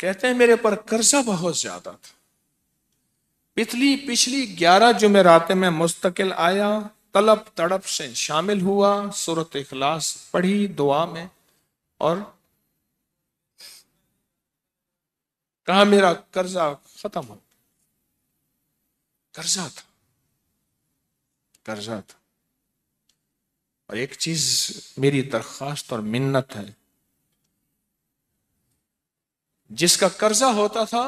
कहते हैं मेरे पर कर्जा बहुत ज्यादा था पिछली पिछली ग्यारह जुमेरातें में मुस्तकिल आया तलब तड़प से शामिल हुआ सूरत इखलास पढ़ी दुआ में और कहा मेरा कर्जा खत्म हो कर्जा था कर्जा था और एक चीज मेरी दरख्वास्त और मिन्नत है जिसका कर्जा होता था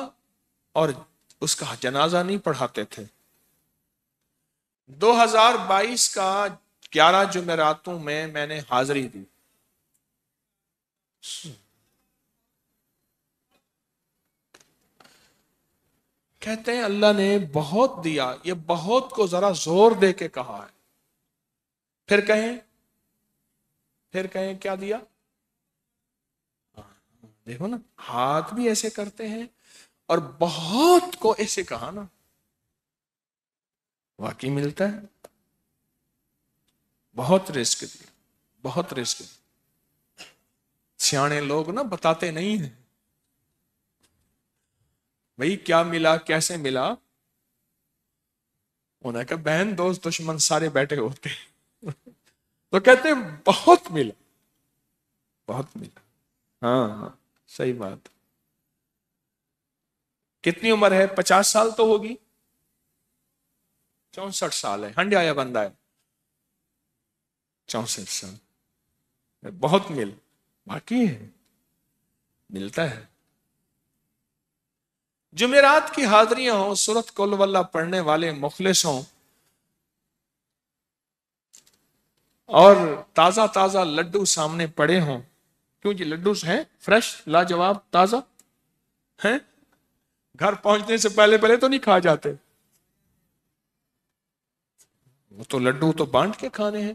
और उसका जनाजा नहीं पढ़ाते थे 2022 का 11 जुमेरातों में मैंने हाजिरी दी कहते हैं अल्लाह ने बहुत दिया ये बहुत को जरा जोर दे के कहा है फिर कहें फिर कहें क्या दिया देखो ना हाथ भी ऐसे करते हैं और बहुत को ऐसे कहा ना वाकई मिलता है बहुत रिस्क दिया बहुत रिस्क दिया सियाणे लोग ना बताते नहीं है भाई क्या मिला कैसे मिला उन्होंने कहा बहन दोस्त दुश्मन सारे बैठे होते तो कहते बहुत मिला बहुत मिला हाँ हाँ सही बात कितनी उम्र है पचास साल तो होगी चौसठ साल है हंड आया बंदा है चौसठ साल बहुत मिल बाकी है मिलता है जुमेरात की हाजरियां हो सूरत कोलवल्ला पढ़ने वाले मुखलिस हों और ताजा ताजा लड्डू सामने पड़े हों क्यों जी लड्डू हैं फ्रेश लाजवाब ताजा हैं घर पहुंचने से पहले पहले तो नहीं खा जाते वो तो लड्डू तो बांट के खाने हैं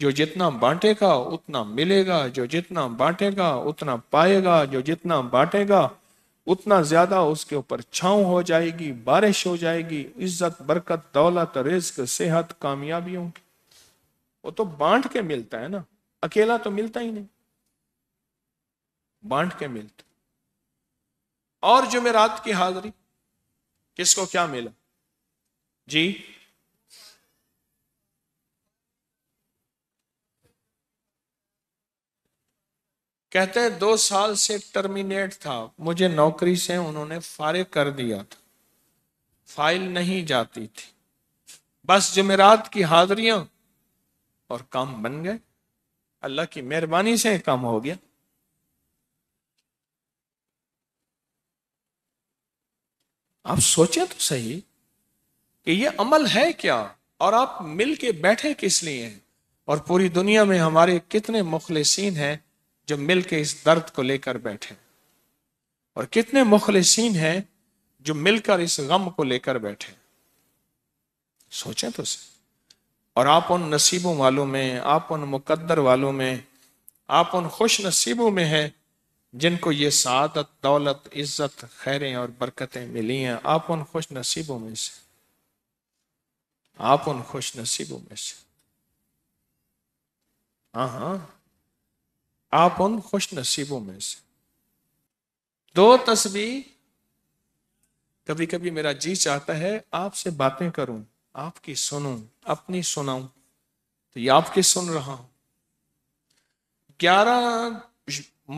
जो जितना बांटेगा उतना मिलेगा जो जितना बांटेगा उतना पाएगा जो जितना बांटेगा उतना ज्यादा उसके ऊपर छाव हो जाएगी बारिश हो जाएगी इज्जत बरकत दौलत रिस्क सेहत कामयाबियों की वो तो बांट के मिलता है ना अकेला तो मिलता ही नहीं बांट के मिलता और जुमेरात की हाजिरी किसको क्या मिला जी कहते हैं दो साल से टर्मिनेट था मुझे नौकरी से उन्होंने फारिग कर दिया था फाइल नहीं जाती थी बस जुमेरात की हाजरियां और काम बन गए अल्लाह की मेहरबानी से काम हो गया आप सोचें तो सही कि ये अमल है क्या और आप मिल के बैठे किस लिए हैं और पूरी दुनिया में हमारे कितने मुखलसिन हैं जो मिल के इस दर्द को लेकर बैठे और कितने मुखलसिन हैं जो मिलकर इस गम को लेकर बैठे सोचें तो सही और आप उन नसीबों वालों में आप उन मुकद्दर वालों में आप उन खुश नसीबों में हैं जिनको ये सादत दौलत इज्जत खैरें और बरकतें मिली हैं आप उन खुश नसीबों में से आप उन खुश नसीबों में से हाँ आप उन खुश नसीबों में से दो तस्वीर कभी कभी मेरा जी चाहता है आपसे बातें करूं आपकी सुनूं अपनी सुनाऊं तो ये आपकी सुन रहा हूं ग्यारह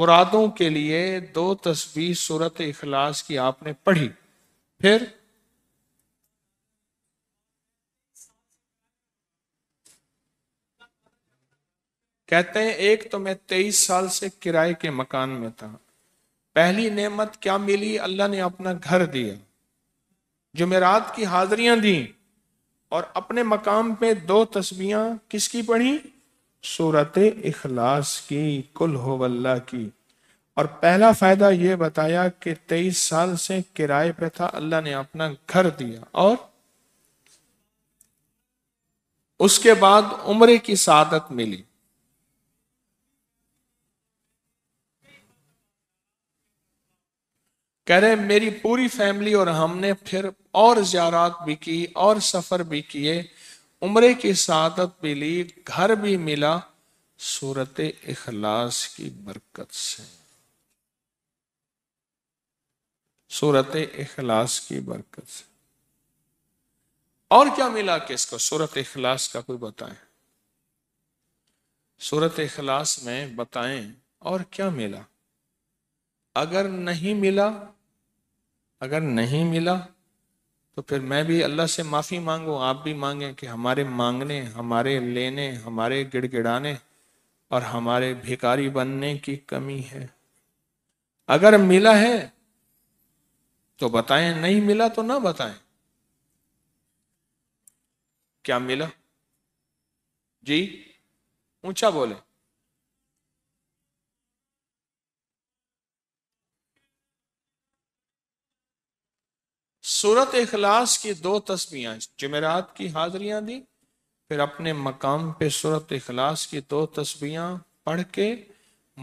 मुरादों के लिए दो तस्वीर सूरत इखलास की आपने पढ़ी फिर कहते हैं एक तो मैं तेईस साल से किराए के मकान में था पहली नेमत क्या मिली अल्लाह ने अपना घर दिया जुमेरात की हाजरियां दी और अपने मकाम पे दो तस्वीर किसकी पढ़ी सूरत इखलास की कुल होवल्ला की और पहला फायदा ये बताया कि तेईस साल से किराए पे था अल्लाह ने अपना घर दिया और उसके बाद उम्र की सादत मिली कह रहे मेरी पूरी फैमिली और हमने फिर और ज्यारात भी की और सफर भी किए उम्र की सादत मिली घर भी मिला सूरत इखलास की बरकत से सूरत इखलास की बरकत से और क्या मिला किसको सूरत इखलास का कोई बताएं सूरत इखलास में बताएं और क्या मिला अगर नहीं मिला अगर नहीं मिला तो फिर मैं भी अल्लाह से माफ़ी मांगू आप भी मांगे कि हमारे मांगने हमारे लेने हमारे गिड़गिड़ाने और हमारे भिकारी बनने की कमी है अगर मिला है तो बताएं नहीं मिला तो ना बताएं क्या मिला जी ऊंचा बोले सूरत अखलास की दो तस्बियाँ जमेरात की हाजरियां दी फिर अपने मकाम पे सूरत अखलास की दो तस्बियाँ पढ़ के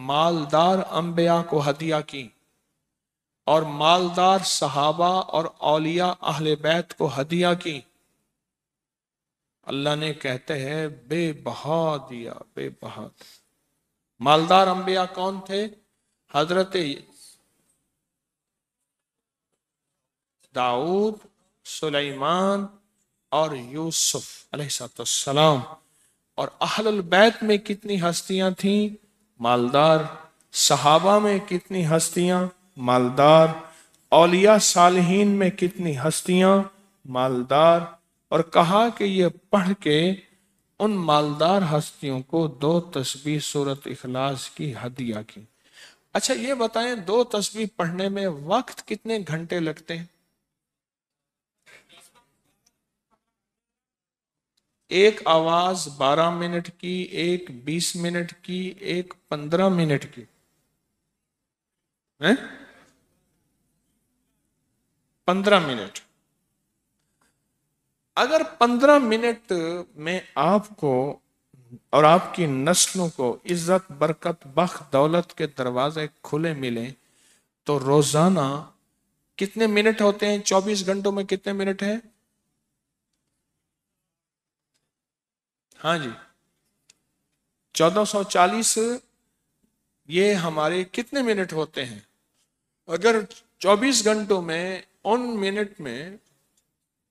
मालदार अम्बिया को हदिया की और मालदार सहाबा और औलिया अहल बैत को हदिया की अल्लाह ने कहते हैं बेबहा दिया बेबहा मालदार अम्बिया कौन थे हजरत दाऊद सुलेमान और यूसुफ अलैहिस्सलाम और बैत में कितनी हस्तियां थीं मालदार सहाबा में कितनी हस्तियां मालदार औलिया सालहीन में कितनी हस्तियां मालदार और कहा कि ये पढ़ के उन मालदार हस्तियों को दो तस्वीर सूरत इखलास की हदिया की अच्छा ये बताएं दो तस्वीर पढ़ने में वक्त कितने घंटे लगते हैं एक आवाज 12 मिनट की एक 20 मिनट की एक 15 मिनट की है 15 मिनट अगर 15 मिनट में आपको और आपकी नस्लों को इज्जत बरकत बख दौलत के दरवाजे खुले मिले तो रोजाना कितने मिनट होते हैं 24 घंटों में कितने मिनट है हाँ जी 1440 ये हमारे कितने मिनट होते हैं अगर 24 घंटों में उन मिनट में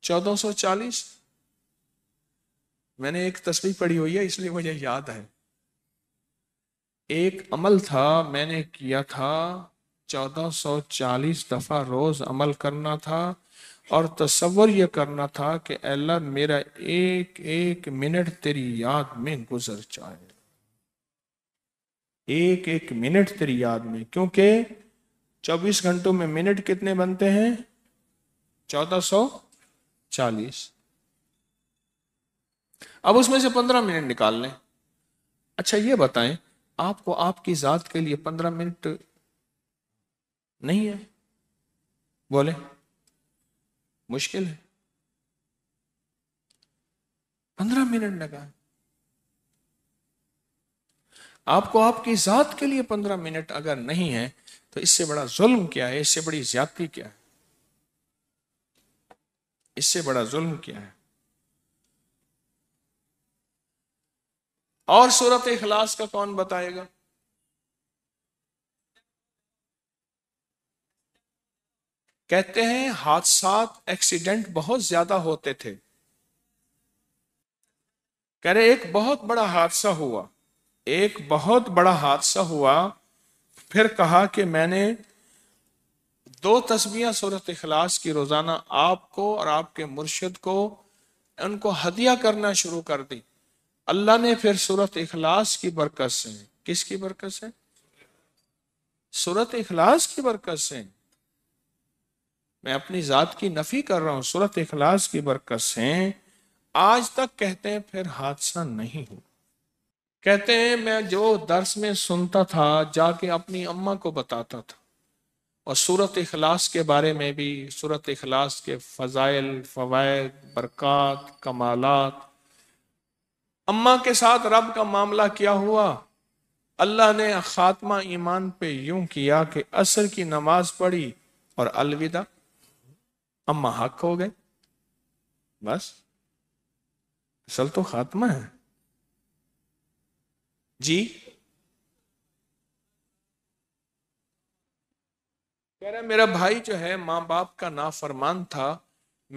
1440 मैंने एक तस्वीर पढ़ी हुई है इसलिए मुझे याद है एक अमल था मैंने किया था 1440 दफ़ा रोज़ अमल करना था और तस्वर यह करना था कि अल्लाह मेरा एक एक मिनट तेरी याद में गुजर जाए एक एक मिनट तेरी याद में क्योंकि 24 घंटों में मिनट कितने बनते हैं 1440 अब उसमें से 15 मिनट निकाल लें अच्छा ये बताएं आपको आपकी ज़ात के लिए 15 मिनट नहीं है बोले मुश्किल है पंद्रह मिनट लगा आपको आपकी जात के लिए पंद्रह मिनट अगर नहीं है तो इससे बड़ा जुल्म क्या है इससे बड़ी ज्यादती क्या है इससे बड़ा जुल्म क्या है और सूरत इखलास का कौन बताएगा कहते हैं हादसात एक्सीडेंट बहुत ज्यादा होते थे कह रहे एक बहुत बड़ा हादसा हुआ एक बहुत बड़ा हादसा हुआ फिर कहा कि मैंने दो तस्वीर सूरत इखलास की रोजाना आपको और आपके मुर्शद को उनको हदिया करना शुरू कर दी अल्लाह ने फिर सूरत इखलास की बरकत से किसकी बरकत से सूरत इखलास की बरकत से मैं अपनी ज़ात की नफ़ी कर रहा हूँ सूरत अखलास की बरकत से आज तक कहते हैं फिर हादसा नहीं हुआ कहते हैं मैं जो दर्स में सुनता था जाके अपनी अम्मा को बताता था और सूरत अखलास के बारे में भी सूरत अखलास के फ़ज़ाइल फ़वाद बरक़ात कमाल अम्मा के साथ रब का मामला क्या हुआ अल्लाह ने ख़ात्मा ईमान पे यूं किया कि असर की नमाज पढ़ी और अलविदा हम हक हो गए बस असल तो खात्मा है जी कह रहा मेरा भाई जो है माँ बाप का नाफरमान था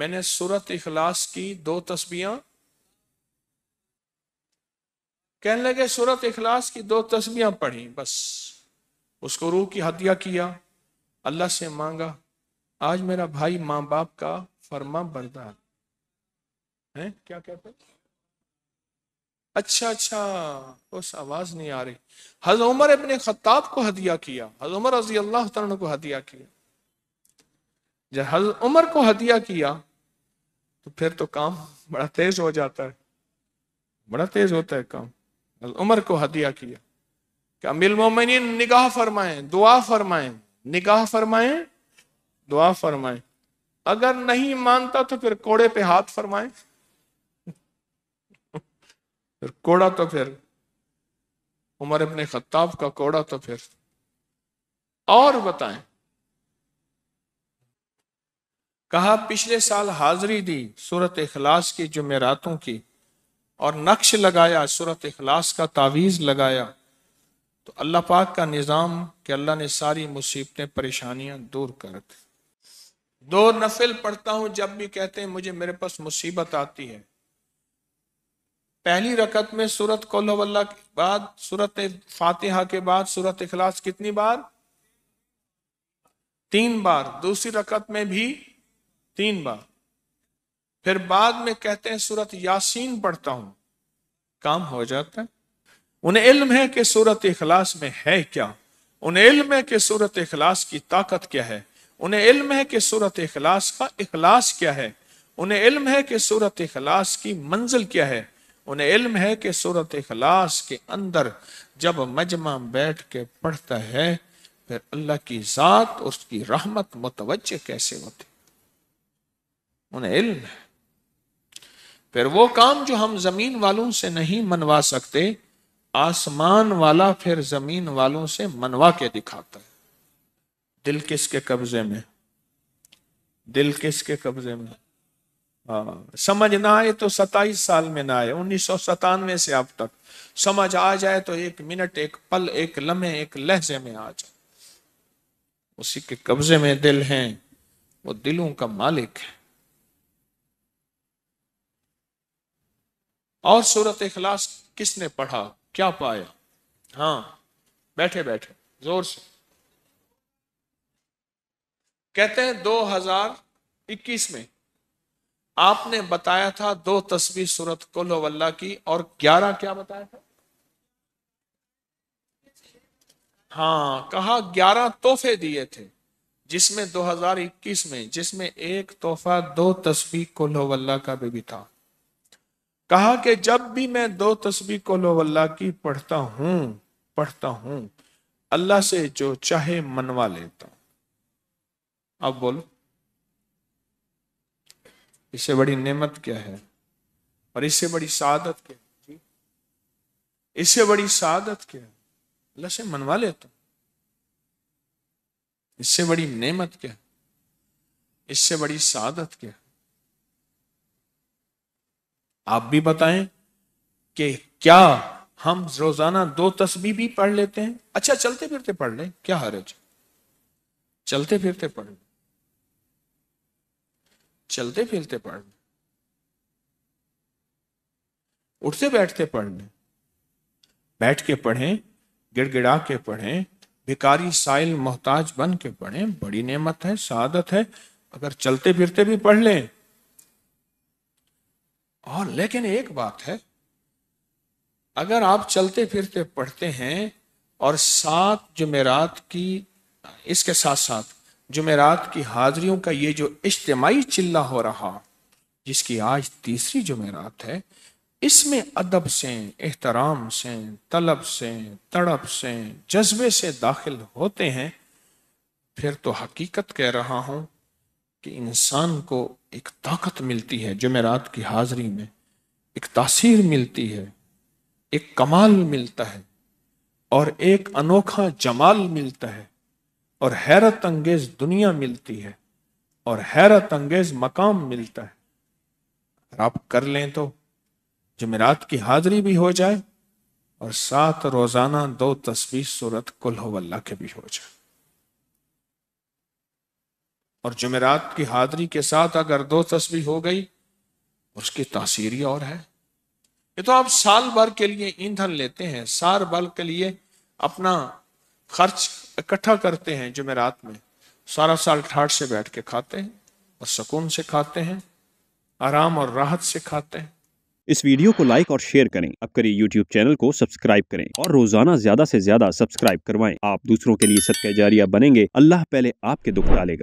मैंने सूरत इखलास की दो तस्बियां कहने लगे सूरत इखलास की दो तस्बियां पढ़ी बस उसको रूह की हत्या किया अल्लाह से मांगा आज मेरा भाई माँ बाप का फर्मा बरदार है क्या कहते हैं अच्छा अच्छा उस आवाज नहीं आ रही हज उमर अपने खताब को हदिया किया हज उमर रजी अल्लाह को हदिया किया जब हज उमर को हदिया किया तो फिर तो काम बड़ा तेज हो जाता है बड़ा तेज होता है काम हज उमर को हदिया किया क्या मिल मोमिन निगाह फरमाएं दुआ फरमाएं निगाह फरमाएं दुआ फरमाए अगर नहीं मानता तो फिर कोड़े पे हाथ फरमाए फिर कोड़ा तो फिर उमर अपने खत्ताब का कोड़ा तो फिर और बताएं कहा पिछले साल हाजिरी दी सूरत इखलास की जुमेरातों की और नक्श लगाया सूरत इखलास का तावीज़ लगाया तो अल्लाह पाक का निज़ाम कि अल्लाह ने सारी मुसीबतें परेशानियां दूर कर दी दो नफिल पढ़ता हूं जब भी कहते हैं मुझे मेरे पास मुसीबत आती है पहली रकत में सूरत कोल्ला के बाद सूरत फातिहा के बाद सूरत इखलास कितनी बार तीन बार दूसरी रकत में भी तीन बार फिर बाद में कहते हैं सूरत यासीन पढ़ता हूं काम हो जाता है उन्हें इल्म है कि सूरत इखलास में है क्या उन्हें इल्म है कि सूरत इखलास की ताकत क्या है उन्हें इल्म है कि सूरत अखलास का अखलास क्या है उन्हें इल्म है कि सूरत अखलास की मंजिल क्या है उन्हें इल्म है कि सूरत अखलास के अंदर जब मजमा बैठ के पढ़ता है फिर अल्लाह की ज़ात उसकी रहमत मुतवज कैसे होती उन्हें इल्म है फिर वो काम जो हम जमीन वालों से नहीं मनवा सकते आसमान वाला फिर जमीन वालों से मनवा के दिखाता है दिल किसके कब्जे में दिल किसके कब्जे में हाँ समझ ना आए तो सताईस साल में ना आए उन्नीस सौ सतानवे से अब तक समझ आ जाए तो एक मिनट एक पल एक लम्हे एक लहजे में आ जाए उसी के कब्जे में दिल हैं वो दिलों का मालिक है और सूरत इखलास किसने पढ़ा क्या पाया हाँ बैठे बैठे जोर से कहते हैं 2021 में आपने बताया था दो तस्वीर सूरत कुल वल्ला की और 11 क्या बताया था हाँ कहा 11 तोहफे दिए थे जिसमें 2021 में जिसमें एक तोहफा दो तस्वीर कुल वल्ला का भी था कहा कि जब भी मैं दो तस्वीर कुल वल्ला की पढ़ता हूँ पढ़ता हूँ अल्लाह से जो चाहे मनवा लेता आप बोलो इससे बड़ी नेमत क्या है और इससे बड़ी सादत क्या है इससे बड़ी सादत क्या है अल्लाह से मनवा लेता हूं इससे बड़ी नेमत क्या है इससे बड़ी सादत क्या है आप भी बताएं कि क्या हम रोजाना दो तस्बी भी पढ़ लेते हैं अच्छा चलते फिरते पढ़ लें क्या हरज चलते फिरते पढ़ लें चलते फिरते पढ़ने उठते बैठते पढ़ने बैठ के पढ़ें गिड़गिड़ा के पढ़ें भिकारी साइल मोहताज बन के पढ़ें बड़ी नेमत है सादत है अगर चलते फिरते भी पढ़ लें और लेकिन एक बात है अगर आप चलते फिरते पढ़ते हैं और सात जुमेरात की इसके साथ साथ जुमेरात की हाजिरियों का ये जो इज्तमाही चिल्ला हो रहा जिसकी आज तीसरी जुमेरात है इसमें अदब से एहतराम से तलब से तड़प से जज्बे से दाखिल होते हैं फिर तो हकीकत कह रहा हूँ कि इंसान को एक ताकत मिलती है जुमेरात की हाजिरी में एक तासीर मिलती है एक कमाल मिलता है और एक अनोखा जमाल मिलता है और हैरत अंगेज दुनिया मिलती है और हैरत अंगेज मकाम मिलता है अगर आप कर लें तो जमेरात की हाजिरी भी हो जाए और साथ रोजाना दो तस्वीर सूरत कुल वल्ला के भी हो जाए और जमेरात की हाजिरी के साथ अगर दो तस्वीर हो गई उसकी तासीर ही और है ये तो आप साल भर के लिए ईंधन लेते हैं साल भर के लिए अपना खर्च इकट्ठा करते हैं जो मैं रात में सारा साल ठाठ से बैठ के खाते हैं और सुकून से खाते हैं आराम और राहत से खाते हैं इस वीडियो को लाइक और शेयर करें अब करें यूट्यूब चैनल को सब्सक्राइब करें और रोजाना ज्यादा से ज्यादा सब्सक्राइब करवाएं आप दूसरों के लिए सदका जारिया बनेंगे अल्लाह पहले आपके दुख डालेगा